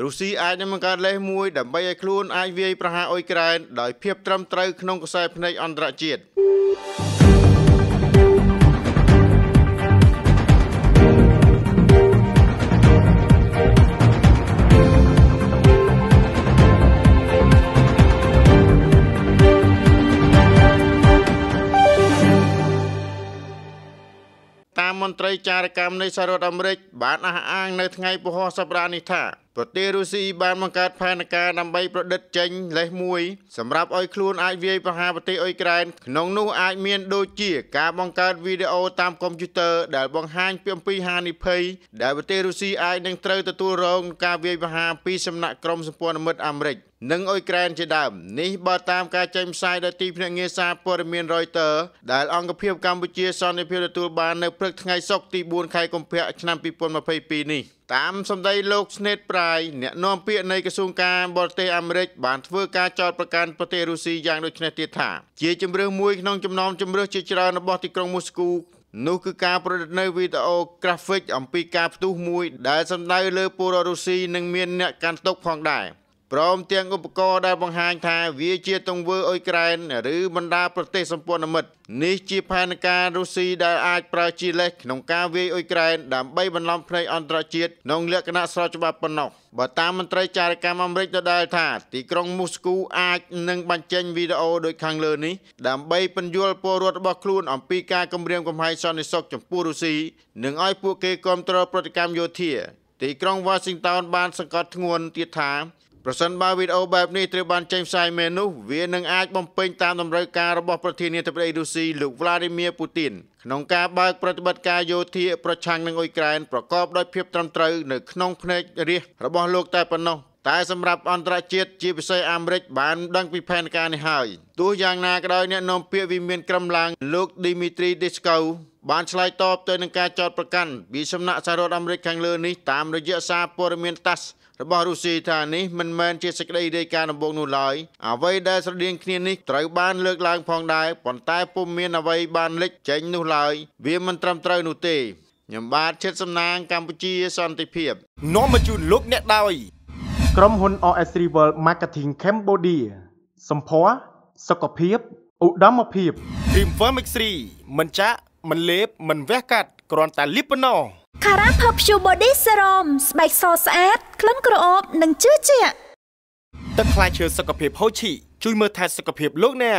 រុស្ស៊ីអាចនឹងបង្កើតលេសមួយដើម្បីឲ្យខ្លួនអាចវាយប្រហារអ៊ុយក្រែនដោយភាពត្រឹមត្រូវក្នុងខ្សែភ្នែកអន្តរជាតិតាមមន្ត្រីចារកម្មនៃសហរដ្ឋអាមេរិកបានអះអាងនៅថ្ងៃពហុសប្តាហ៍នេះថាប្រទេសរុស្ស៊ីបានបង្កើតផែនការដើម្បីប្រឌិតចេញលេសមួយសម្រាប់ឲ្យខ្លួនអាចវាយប្រហារប្រទេសអ៊ុយក្រែនក្នុងនោះអាចមានដូចជាការបង្កើតវីដេអូតាមកុំព្យូទ័រដែលបង្ហាញពីអំពីហានិភ័យដែលប្រទេសរុស្ស៊ីអាចនឹងត្រូវទទួលរងការវាយប្រហារពីសំណាក់ក្រុមសម្ព័ន្ធមិត្តអាមេរិកនិងអ៊ុយក្រែនជាដើមនេះបើតាមការចេញផ្សាយដោយទីភ្នាក់ងារសារព័ត៌មាន Reuters ដែលអង្គភាពកម្ពុជាសន្និភាពទទួលបាននៅព្រឹកថ្ងៃសុក្រទី4ខែកុម្ភៈឆ្នាំ2022នេះតាមសម្ដីលោកស្នេតប្រៃអ្នកនាំពាក្យនៃក្រសួងការបរទេសអាមេរិកបានធ្វើការចោទប្រកាន់ប្រទេសរុស្ស៊ីយ៉ាងដូចនេះទៀតថាជាជំរឿសមួយក្នុងចំណោមជំរឿសជាច្រើនរបស់ទីក្រុងមូស្គូនោះគឺការប្រឌិតនៅវីដេអូ graphic អំពីការផ្ទុះមួយ ដែលសម្ដៅលើពលរដ្ឋរុស្ស៊ីនិងមានអ្នកកាន់ទុកផងដែរ។ព្រមទាំងឧបករណ៍ដែលបង្ហាញថាវាជាទង្វើអ៊ុយក្រែនឬបណ្ដាប្រទេសសម្ព័ន្ធមិត្តនេះជាផែនការរុស្ស៊ីដែលអាចប្រើជាលេសក្នុងការវាយអ៊ុយក្រែនដើម្បីបន្លំភ្នែកអន្តរជាតិក្នុងលក្ខណៈស្របច្បាប់ប៉ុណ្ណោះបើតាមមន្ត្រីចារកម្មអាមេរិកដដែលថាទីក្រុងមូស្គូអាចនឹងបញ្ចេញវីដេអូដូចខាងលើនេះដើម្បីពន្យល់ពលរដ្ឋរបស់ខ្លួនអំពីការគំរាមកំហែងសន្តិសុខចំពោះរុស្ស៊ីនិងឲ្យពួកគេគ្រប់គ្រងប្រតិកម្មយោធា ទីក្រុង Washington បានសង្កត់ធ្ងន់ទៀតថាប្រសិនបើវីដេអូបែបនេះត្រូវបានចេញផ្សាយមែននោះវានឹងអាចបំពេញតាមតម្រូវការរបស់ប្រធានាធិបតីរុស្ស៊ីលោក Vladimir Putin ក្នុងការបើកប្រតិបត្តិការយោធាប្រឆាំងនឹងអ៊ុយក្រែនប្រកបដោយភាពត្រឹមត្រូវនៅក្នុងភ្នែករាជរបស់លោកតែប៉ុណ្ណោះតែសម្រាប់អន្តរជាតិជាពិសេសអាមេរិកបានដឹងពីផែនការនេះហើយទោះយ៉ាងណាក៏ដោយអ្នកនាំពាក្យវិមានក្រមឡើងលោក Dimitri Deskov បានឆ្លើយតបទៅនឹងការចោទប្រកាន់ពីសំណាក់សហរដ្ឋអាមេរិកខាងលើនេះតាមរយៈសារព័ត៌មាន TASS របស់រុស្ស៊ីថានេះមិនមែនជាសេចក្តីរាយការណ៍ដំបូងនោះឡើយអ្វីដែលស្រដៀងគ្នានេះត្រូវបានលើកឡើងផងដែរប៉ុន្តែពុំមានអ្វីបានលេចចេញនោះឡើយវាមិនត្រឹមត្រូវនោះទេខ្ញុំបាទឈិតសំណាងកម្ពុជា សន្តិភាពនាំមកជូនលោក អ្នកដោយ ក្រុមហ៊ុន OS Rival Marketing Cambodia សម្ភារសុខភាពឧត្តមភាព Dream Firm X3 មិនចាក់មិនលេបមិនវះកាត់គ្រាន់តែលីបប៉ុណ្ណោះ Cara Perfume Body Serum ស្បែកសស្អាតក្លិនក្រអូបនិងជឿជាក់ទឹកផ្លែឈើសុខភាពហូជីជួយមើលថែសុខភាពលោកអ្នក